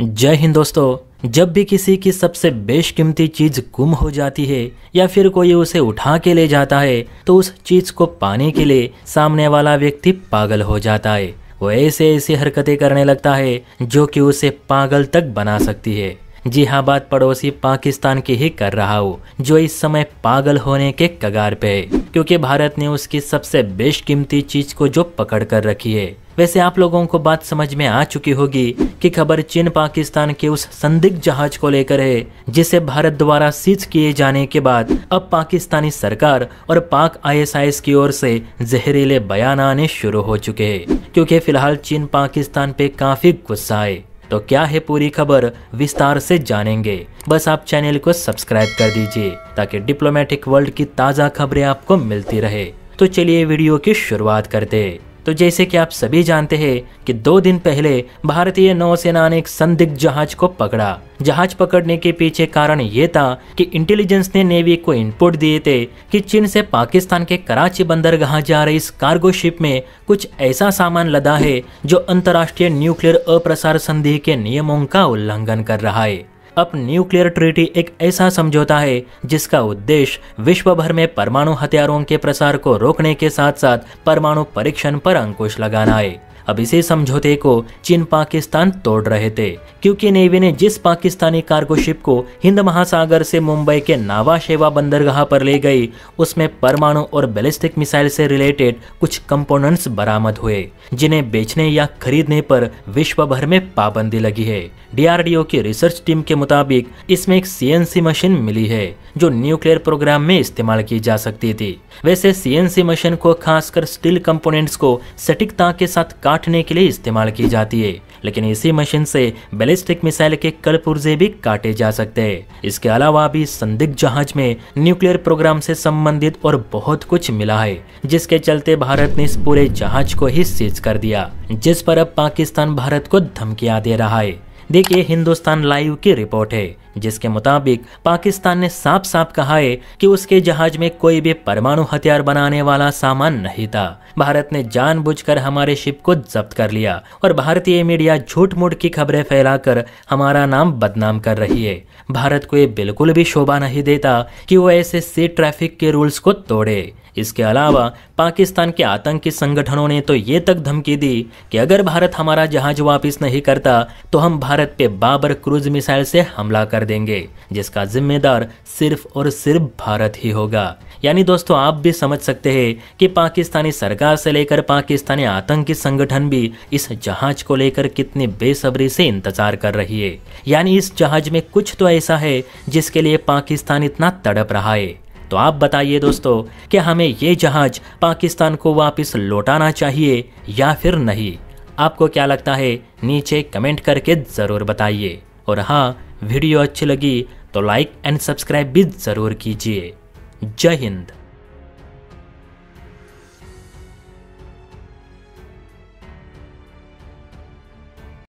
जय हिंद दोस्तों जब भी किसी की सबसे बेशकीमती चीज गुम हो जाती है या फिर कोई उसे उठा के ले जाता है तो उस चीज को पाने के लिए सामने वाला व्यक्ति पागल हो जाता है वो ऐसे ऐसी हरकतें करने लगता है जो कि उसे पागल तक बना सकती है जी हाँ बात पड़ोसी पाकिस्तान की ही कर रहा हूँ जो इस समय पागल होने के कगार पे है क्योंकि भारत ने उसकी सबसे बेशकीमती चीज को जो पकड़ कर रखी है वैसे आप लोगों को बात समझ में आ चुकी होगी कि खबर चीन पाकिस्तान के उस संदिग्ध जहाज को लेकर है जिसे भारत द्वारा सीज किए जाने के बाद अब पाकिस्तानी सरकार और पाक आईएसआईएस की ओर से जहरीले बयान आने शुरू हो चुके हैं क्योंकि फिलहाल चीन पाकिस्तान पे काफी गुस्सा है तो क्या है पूरी खबर विस्तार से जानेंगे बस आप चैनल को सब्सक्राइब कर दीजिए ताकि डिप्लोमेटिक वर्ल्ड की ताज़ा खबरें आपको मिलती रहे तो चलिए वीडियो की शुरुआत करते तो जैसे कि आप सभी जानते हैं कि दो दिन पहले भारतीय नौसेना ने एक संदिग्ध जहाज को पकड़ा जहाज पकड़ने के पीछे कारण ये था कि इंटेलिजेंस ने नेवी को इनपुट दिए थे कि चीन से पाकिस्तान के कराची बंदरगाह जा रही इस कार्गो शिप में कुछ ऐसा सामान लदा है जो अंतर्राष्ट्रीय न्यूक्लियर अप्रसार संधि के नियमों का उल्लंघन कर रहा है अब न्यूक्लियर ट्रीटी एक ऐसा समझौता है जिसका उद्देश्य विश्व भर में परमाणु हथियारों के प्रसार को रोकने के साथ साथ परमाणु परीक्षण पर अंकुश लगाना है अब इसी समझौते को चीन पाकिस्तान तोड़ रहे थे क्योंकि नेवी ने जिस पाकिस्तानी कार्गो शिप को हिंद महासागर से मुंबई के नावा शेवा बंदरगाह पर ले गई उसमें परमाणु और बैलिस्टिक मिसाइल से रिलेटेड कुछ कंपोनेंट्स बरामद हुए जिन्हें बेचने या खरीदने पर विश्व भर में पाबंदी लगी है डीआरडीओ की रिसर्च टीम के मुताबिक इसमें एक सीएनसी मशीन मिली है जो न्यूक्लियर प्रोग्राम में इस्तेमाल की जा सकती थी वैसे सीएनसी मशीन को खासकर स्टील कंपोनेंट्स को सटीकता के साथ काट काटने के लिए इस्तेमाल की जाती है लेकिन इसी मशीन से बैलिस्टिक मिसाइल के कल पुर्जे भी काटे जा सकते हैं इसके अलावा भी संदिग्ध जहाज में न्यूक्लियर प्रोग्राम से संबंधित और बहुत कुछ मिला है जिसके चलते भारत ने इस पूरे जहाज को ही सीज कर दिया जिस पर अब पाकिस्तान भारत को धमकियां दे रहा है देखिए हिंदुस्तान लाइव की रिपोर्ट है जिसके मुताबिक पाकिस्तान ने साफ साफ कहा है कि उसके जहाज में कोई भी परमाणु हथियार बनाने वाला सामान नहीं था भारत ने जानबूझकर हमारे शिप को जब्त कर लिया और भारतीय मीडिया झूठ मूठ की खबरें फैलाकर हमारा नाम बदनाम कर रही है भारत को ये बिल्कुल भी शोभा नहीं देता कि वो ऐसे सी ट्रैफिक के रूल्स को तोड़े इसके अलावा पाकिस्तान के आतंकी संगठनों ने तो ये तक धमकी दी कि अगर भारत हमारा जहाज वापस नहीं करता तो हम भारत पे बाबर क्रूज मिसाइल से हमला कर देंगे जिसका जिम्मेदार सिर्फ और सिर्फ भारत ही होगा यानी दोस्तों आप भी समझ सकते हैं कि पाकिस्तानी सरकार से लेकर पाकिस्तानी आतंकी संगठन भी इस जहाज को लेकर कितनी बेसब्री से इंतजार कर रही है यानी इस जहाज में कुछ तो ऐसा है जिसके लिए पाकिस्तान इतना तड़प रहा है तो आप बताइए दोस्तों कि हमें ये जहाज पाकिस्तान को वापस लौटाना चाहिए या फिर नहीं आपको क्या लगता है नीचे कमेंट करके ज़रूर बताइए और हाँ वीडियो अच्छी लगी तो लाइक एंड सब्सक्राइब भी ज़रूर कीजिए जय हिंद